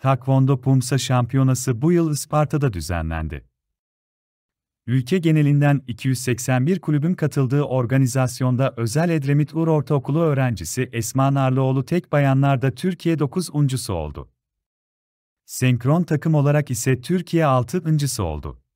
Takvondo Pumsa Şampiyonası bu yıl Isparta'da düzenlendi. Ülke genelinden 281 kulübün katıldığı organizasyonda Özel Edremit Ur Ortaokulu öğrencisi Esma Narlıoğlu tek bayanlarda Türkiye 9 uncusu oldu. Senkron takım olarak ise Türkiye 6 öncüsü oldu.